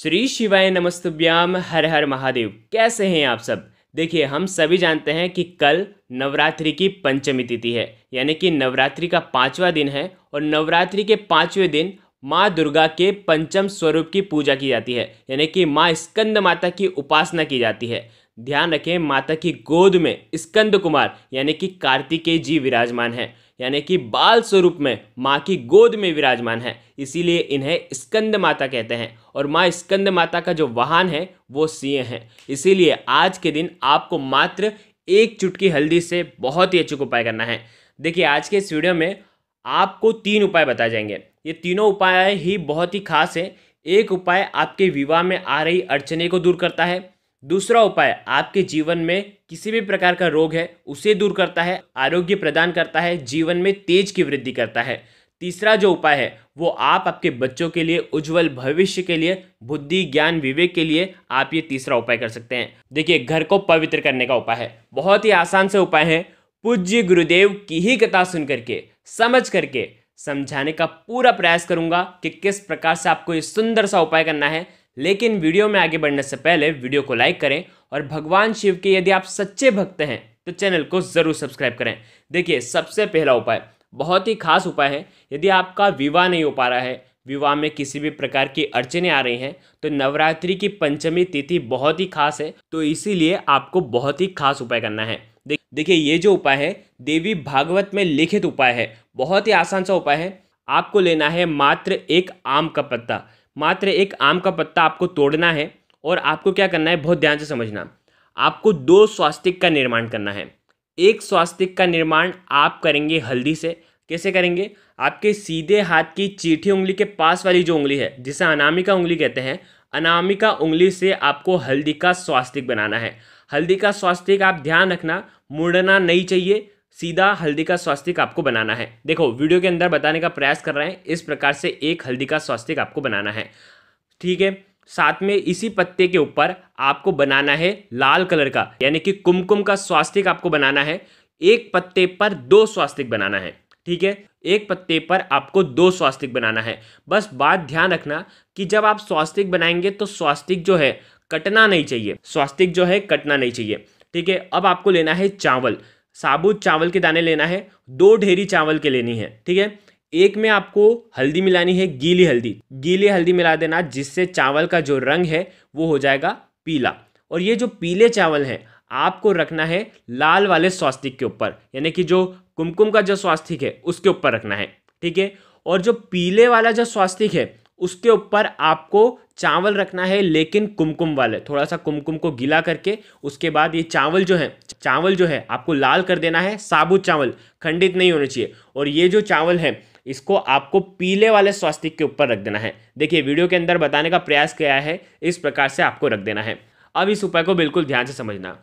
श्री शिवाय नमस्तुभ्याम हर हर महादेव कैसे हैं आप सब देखिए हम सभी जानते हैं कि कल नवरात्रि की पंचमी तिथि है यानी कि नवरात्रि का पांचवा दिन है और नवरात्रि के पांचवें दिन माँ दुर्गा के पंचम स्वरूप की पूजा की जाती है यानी कि माँ स्कंद माता की उपासना की जाती है ध्यान रखें माता की गोद में स्कंद कुमार यानी कि कार्तिकेय जी विराजमान है यानी कि बाल स्वरूप में माँ की गोद में विराजमान है इसीलिए इन्हें स्कंद माता कहते हैं और माँ स्कंद माता का जो वाहन है वो सिंह है इसीलिए आज के दिन आपको मात्र एक चुटकी हल्दी से बहुत ही अच्छुक उपाय करना है देखिए आज के इस वीडियो में आपको तीन उपाय बताए जाएंगे ये तीनों उपाय ही बहुत ही खास है एक उपाय आपके विवाह में आ रही अड़चने को दूर करता है दूसरा उपाय आपके जीवन में किसी भी प्रकार का रोग है उसे दूर करता है आरोग्य प्रदान करता है जीवन में तेज की वृद्धि करता है तीसरा जो उपाय है वो आप आपके बच्चों के लिए उज्जवल भविष्य के लिए बुद्धि ज्ञान विवेक के लिए आप ये तीसरा उपाय कर सकते हैं देखिए घर को पवित्र करने का उपाय है बहुत ही आसान से उपाय है पूज्य गुरुदेव की ही कथा सुन करके समझ करके समझाने का पूरा प्रयास करूंगा कि किस प्रकार से आपको ये सुंदर सा उपाय करना है लेकिन वीडियो में आगे बढ़ने से पहले वीडियो को लाइक करें और भगवान शिव के यदि आप सच्चे भक्त हैं तो चैनल को ज़रूर सब्सक्राइब करें देखिए सबसे पहला उपाय बहुत ही खास उपाय है यदि आपका विवाह नहीं हो पा रहा है विवाह में किसी भी प्रकार की अड़चने आ रही हैं तो नवरात्रि की पंचमी तिथि बहुत ही खास है तो इसीलिए आपको बहुत ही खास उपाय करना है देखिए ये जो उपाय है देवी भागवत में लिखित उपाय है बहुत ही आसान सा उपाय है आपको लेना है मात्र एक आम का पत्ता मात्र एक आम का पत्ता आपको तोड़ना है और आपको क्या करना है बहुत ध्यान से समझना आपको दो स्वास्तिक का निर्माण करना है एक स्वास्तिक का निर्माण आप करेंगे हल्दी से कैसे करेंगे आपके सीधे हाथ की चीठी उंगली के पास वाली जो उंगली है जिसे अनामिका उंगली कहते हैं अनामिका उंगली से आपको हल्दी का स्वास्तिक बनाना है हल्दी का स्वास्तिक आप ध्यान रखना मुड़ना नहीं चाहिए सीधा हल्दी का स्वास्तिक आपको बनाना है देखो वीडियो के अंदर बताने का प्रयास कर रहे हैं इस प्रकार से एक हल्दी का स्वास्तिक आपको बनाना है ठीक है साथ में इसी पत्ते के ऊपर आपको बनाना है लाल कलर का यानी कि कुमकुम का स्वास्तिक आपको बनाना है एक पत्ते पर दो स्वास्तिक बनाना है ठीक है एक पत्ते पर आपको दो स्वास्तिक बनाना है बस बात ध्यान रखना कि जब आप स्वास्तिक बनाएंगे तो स्वास्तिक जो है कटना नहीं चाहिए स्वास्तिक जो है कटना नहीं चाहिए ठीक है अब आपको लेना है चावल साबुत चावल के दाने लेना है दो ढेरी चावल के लेनी है ठीक है एक में आपको हल्दी मिलानी है गीली हल्दी गीली हल्दी मिला देना जिससे चावल का जो रंग है वो हो जाएगा पीला और ये जो पीले चावल हैं आपको रखना है लाल वाले स्वास्तिक के ऊपर यानी कि जो कुमकुम का जो स्वास्तिक है उसके ऊपर रखना है ठीक है और जो पीले वाला जो स्वास्तिक है उसके ऊपर आपको चावल रखना है लेकिन कुमकुम वाले थोड़ा सा कुमकुम को गीला करके उसके बाद ये चावल जो है चावल जो है आपको लाल कर देना है साबुत चावल खंडित नहीं होने चाहिए और ये जो चावल है इसको आपको पीले वाले स्वास्तिक के ऊपर रख देना है देखिए वीडियो के अंदर बताने का प्रयास किया है इस प्रकार से आपको रख देना है अब इस उपाय को बिल्कुल ध्यान से समझना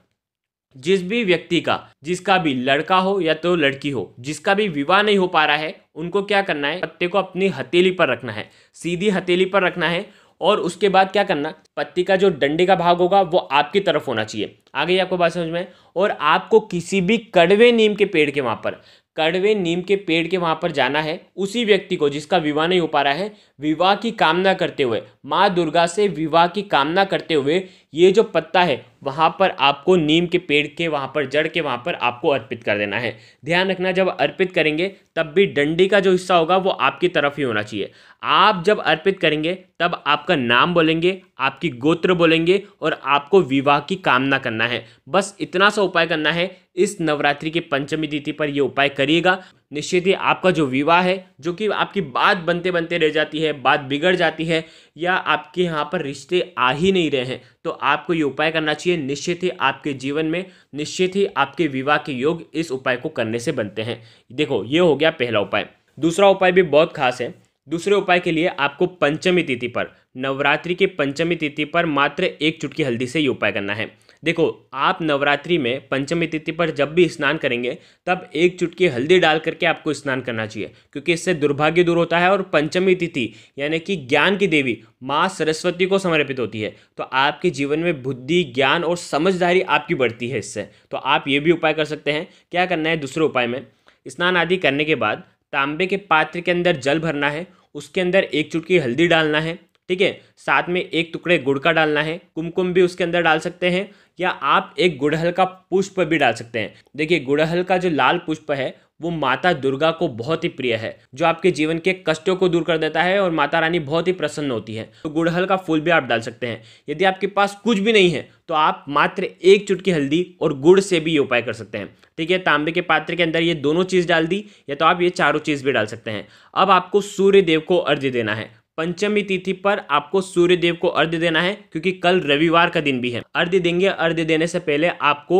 जिस भी व्यक्ति का जिसका भी लड़का हो या तो लड़की हो जिसका भी विवाह नहीं हो पा रहा है उनको क्या करना है पत्ते को अपनी हथेली पर रखना है सीधी हथेली पर रखना है और उसके बाद क्या करना पत्ती का जो डंडे का भाग होगा वो आपकी तरफ होना चाहिए आगे आपको बात समझ में और आपको किसी भी कड़वे नीम के पेड़ के वहाँ पर कड़वे नीम के पेड़ के वहाँ पर जाना है उसी व्यक्ति को जिसका विवाह नहीं हो पा रहा है विवाह की कामना करते हुए माँ दुर्गा से विवाह की कामना करते हुए ये जो पत्ता है वहाँ पर आपको नीम के पेड़ के वहाँ पर जड़ के वहाँ पर आपको अर्पित कर देना है ध्यान रखना जब अर्पित करेंगे तब भी डंडी का जो हिस्सा होगा वो आपकी तरफ ही होना चाहिए आप जब अर्पित करेंगे तब आपका नाम बोलेंगे आपकी गोत्र बोलेंगे और आपको विवाह की कामना करना है बस इतना सा उपाय करना है इस नवरात्रि के पंचमी तिथि पर यह उपाय करिएगा निश्चित ही आपका जो विवाह है जो कि आपकी बात बनते बनते रह जाती है बात बिगड़ जाती है या आपके यहाँ पर रिश्ते आ ही नहीं रहे हैं तो आपको ये उपाय करना चाहिए निश्चित ही आपके जीवन में निश्चित ही आपके विवाह के योग इस उपाय को करने से बनते हैं देखो ये हो गया पहला उपाय दूसरा उपाय भी बहुत खास है दूसरे उपाय के लिए आपको पंचमी तिथि पर नवरात्रि के पंचमी तिथि पर मात्र एक चुटकी हल्दी से ही उपाय करना है देखो आप नवरात्रि में पंचमी तिथि पर जब भी स्नान करेंगे तब एक चुटकी हल्दी डाल करके आपको स्नान करना चाहिए क्योंकि इससे दुर्भाग्य दूर होता है और पंचमी तिथि यानी कि ज्ञान की देवी माँ सरस्वती को समर्पित होती है तो आपके जीवन में बुद्धि ज्ञान और समझदारी आपकी बढ़ती है इससे तो आप ये भी उपाय कर सकते हैं क्या करना है दूसरे उपाय में स्नान आदि करने के बाद तांबे के पात्र के अंदर जल भरना है उसके अंदर एक चुटकी हल्दी डालना है ठीक है साथ में एक टुकड़े गुड़ का डालना है कुमकुम भी उसके अंदर डाल सकते हैं या आप एक गुड़हल का पुष्प भी डाल सकते हैं देखिए गुड़हल का जो लाल पुष्प है वो माता दुर्गा को बहुत ही प्रिय है जो आपके जीवन के कष्टों को दूर कर देता है और माता रानी बहुत ही प्रसन्न होती है तो गुड़हल का फूल भी आप डाल सकते हैं यदि आपके पास कुछ भी नहीं है तो आप मात्र एक चुटकी हल्दी और गुड़ से भी ये उपाय कर सकते हैं ठीक है तांबे के पात्र के अंदर ये दोनों चीज़ डाल दी या तो आप ये चारों चीज़ भी डाल सकते हैं अब आपको सूर्य देव को अर्ज देना है पंचमी तिथि पर आपको सूर्य देव को अर्घ्य देना है क्योंकि कल रविवार का दिन भी है अर्घ्य देंगे अर्घ्य देने से पहले आपको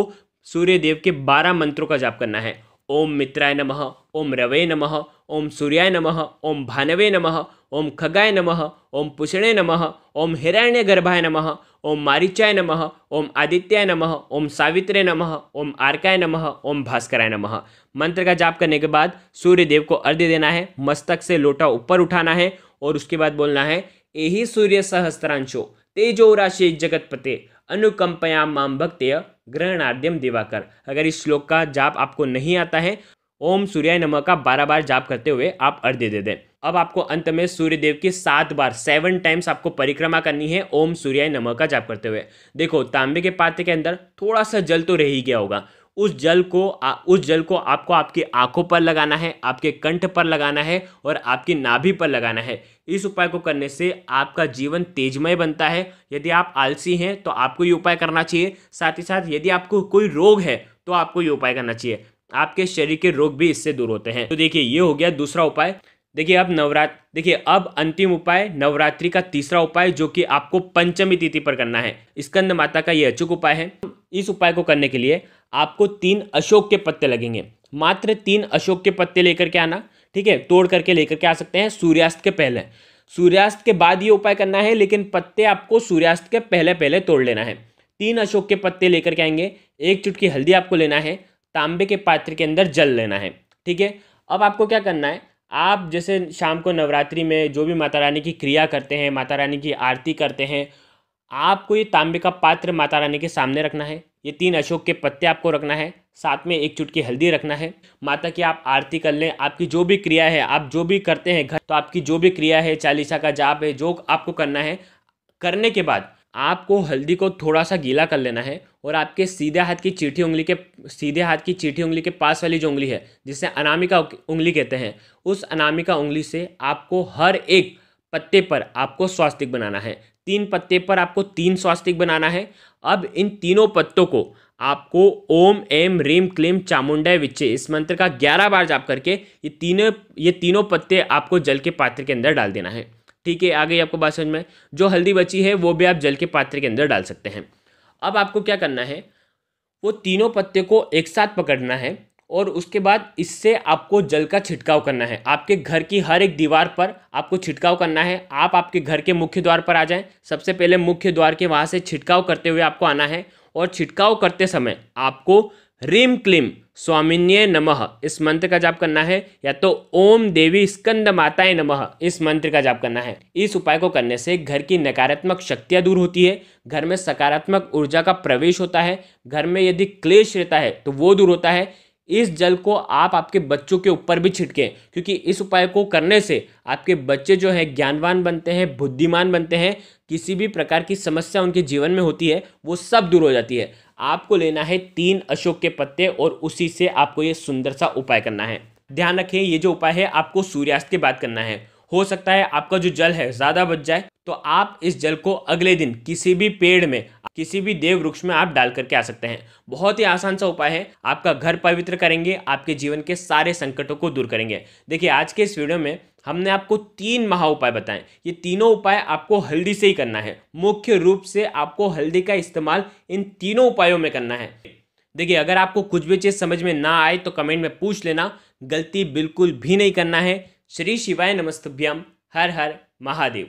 सूर्य देव के बारह मंत्रों का जाप करना है ओम मित्राय नमः ओम रवे नमः ओम सूर्याय नमः ओम भानवे नमः ओम खगाय नमः ओम पुषणे नमः ओम हिरण्य गर्भाय नमः ओम मारिचाय नमः ओम आदित्याय नमः ओम सावित्रे नमः ओम आर्काय नमः ओम भास्कराय नमः मंत्र का जाप करने के बाद सूर्य देव को अर्घ्य देना है मस्तक से लोटा ऊपर उठाना है और उसके बाद बोलना है यही सूर्य सहस्त्रांशो तेजो राशि जगतपते अनुकंपया माम ग्रहण ग्रहणाद्यम दिवाकर अगर इस श्लोक का जाप आपको नहीं आता है ओम सूर्याय नमः का बारह बार जाप करते हुए आप अर्ध्य दे दें अब आपको अंत में सूर्य देव की सात बार सेवन टाइम्स आपको परिक्रमा करनी है ओम सूर्याय नमः का जाप करते हुए देखो तांबे के पात्र के अंदर थोड़ा सा जल तो रह ही गया होगा उस जल को आ, उस जल को आपको आपकी आंखों पर लगाना है आपके कंठ पर लगाना है और आपकी नाभि पर लगाना है इस उपाय को करने से आपका जीवन तेजमय बनता है यदि आप आलसी हैं तो आपको ये उपाय करना चाहिए साथ ही साथ यदि आपको कोई रोग है तो आपको ये उपाय करना चाहिए आपके शरीर के रोग भी इससे दूर होते हैं तो देखिए ये हो गया दूसरा उपाय देखिए अब नवरात्र देखिए अब अंतिम उपाय नवरात्रि का तीसरा उपाय जो कि आपको पंचमी तिथि पर करना है स्कंद माता का ये अचूक उपाय है इस उपाय को करने के लिए आपको तीन अशोक के पत्ते लगेंगे मात्र तीन अशोक के पत्ते लेकर के आना ठीक है तोड़ करके लेकर के आ सकते हैं सूर्यास्त के पहले सूर्यास्त के बाद ये उपाय करना है लेकिन पत्ते आपको सूर्यास्त के पहले पहले तोड़ लेना है तीन अशोक के पत्ते लेकर के आएंगे एक चुटकी हल्दी आपको लेना है तांबे के पात्र के अंदर जल लेना है ठीक है अब आपको क्या करना है आप जैसे शाम को नवरात्रि में जो भी माता रानी की क्रिया करते हैं माता रानी की आरती करते हैं आपको ये तांबे का पात्र माता रानी के सामने रखना है ये तीन अशोक के पत्ते आपको रखना है साथ में एक चुटकी हल्दी रखना है माता की आप आरती कर लें आपकी जो भी क्रिया है आप जो भी करते हैं घर तो आपकी जो भी क्रिया है चालीसा का जाप है जो आपको करना है करने के बाद आपको हल्दी को थोड़ा सा गीला कर लेना है और आपके सीधे हाथ की चीठी उंगली के सीधे हाथ की चीठी उंगली के पास वाली जो उंगली है जिसे अनामिका उंगली कहते हैं उस अनामिका उंगली से आपको हर एक पत्ते पर आपको स्वास्तिक बनाना है तीन पत्ते पर आपको तीन स्वास्तिक बनाना है अब इन तीनों पत्तों को आपको ओम एम रीम क्लीम चामुंडा विच्चे इस मंत्र का ग्यारह बार जाप करके ये तीनों ये तीनों पत्ते आपको जल के पात्र के अंदर डाल देना है ठीक है आ गई आपको बात समझ में जो हल्दी बची है वो भी आप जल के पात्र के अंदर डाल सकते हैं अब आपको क्या करना है वो तीनों पत्ते को एक साथ पकड़ना है और उसके बाद इससे आपको जल का छिड़काव करना है आपके घर की हर एक दीवार पर आपको छिड़काव करना है आप आपके घर के मुख्य द्वार पर आ जाएं सबसे पहले मुख्य द्वार के वहाँ से छिड़काव करते हुए आपको आना है और छिड़काव करते समय आपको रीम क्लीम स्वामिन्य नमः इस मंत्र का जाप करना है या तो ओम देवी स्कंद माताए नमः इस मंत्र का जाप करना है इस उपाय को करने से घर की नकारात्मक शक्तियाँ दूर होती है घर में सकारात्मक ऊर्जा का प्रवेश होता है घर में यदि क्लेश रहता है तो वो दूर होता है इस जल को आप आपके बच्चों के ऊपर भी छिड़कें क्योंकि इस उपाय को करने से आपके बच्चे जो है ज्ञानवान बनते हैं बुद्धिमान बनते हैं किसी भी प्रकार की समस्या उनके जीवन में होती है वो सब दूर हो जाती है आपको लेना है तीन अशोक के पत्ते और उसी से आपको ये सुंदर सा उपाय करना है ध्यान रखें ये जो उपाय है आपको सूर्यास्त के बाद करना है हो सकता है आपका जो जल है ज़्यादा बच जाए तो आप इस जल को अगले दिन किसी भी पेड़ में किसी भी देव वृक्ष में आप डाल करके आ सकते हैं बहुत ही आसान सा उपाय है आपका घर पवित्र करेंगे आपके जीवन के सारे संकटों को दूर करेंगे देखिए आज के इस वीडियो में हमने आपको तीन महा उपाय बताएं ये तीनों उपाय आपको हल्दी से ही करना है मुख्य रूप से आपको हल्दी का इस्तेमाल इन तीनों उपायों में करना है देखिए अगर आपको कुछ भी चीज़ समझ में ना आए तो कमेंट में पूछ लेना गलती बिल्कुल भी नहीं करना है श्री शिवाय नमस्तभ्यम हर हर महादेव